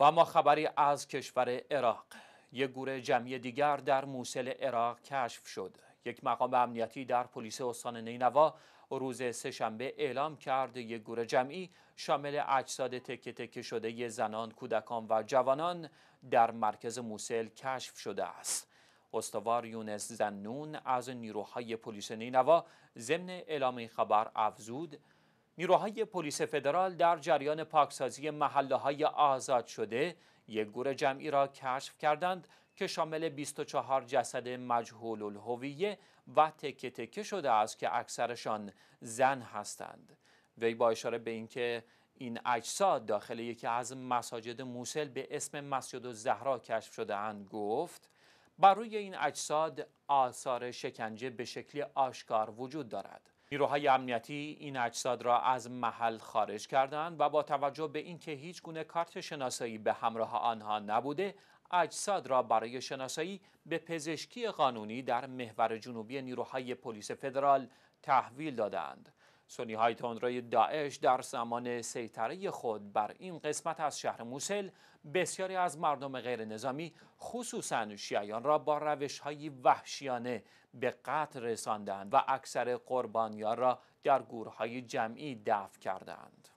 و ما خبری از کشور عراق یک گوره جمعی دیگر در موسل عراق کشف شد یک مقام امنیتی در پلیس استان نینوا روز سه شنبه اعلام کرد یک گوره جمعی شامل اجساد تکه تکه شده ی زنان، کودکان و جوانان در مرکز موسل کشف شده است. استوار یونس زنون از نیروهای پلیس نینوا ضمن اعلام خبر افزود نیروهای پلیس فدرال در جریان پاکسازی محله های آزاد شده یک گور جمعی را کشف کردند که شامل 24 جسد مجهول الهویه و تکه تکه شده است که اکثرشان زن هستند وی با اشاره به اینکه این اجساد داخل یکی از مساجد موسل به اسم مسجد زهرا کشف شده اند گفت بر روی این اجساد آثار شکنجه به شکلی آشکار وجود دارد نیروهای امنیتی این اجساد را از محل خارج کردند و با توجه به اینکه هیچ گونه کارت شناسایی به همراه آنها نبوده اجساد را برای شناسایی به پزشکی قانونی در محور جنوبی نیروهای پلیس فدرال تحویل دادند سونی های تندروی داعش در زمان سیطره خود بر این قسمت از شهر موسل بسیاری از مردم غیر نظامی خصوصا شیعیان را با روش های وحشیانه به قتل رساندند و اکثر قربانیان را در گورهای جمعی دفع کردند.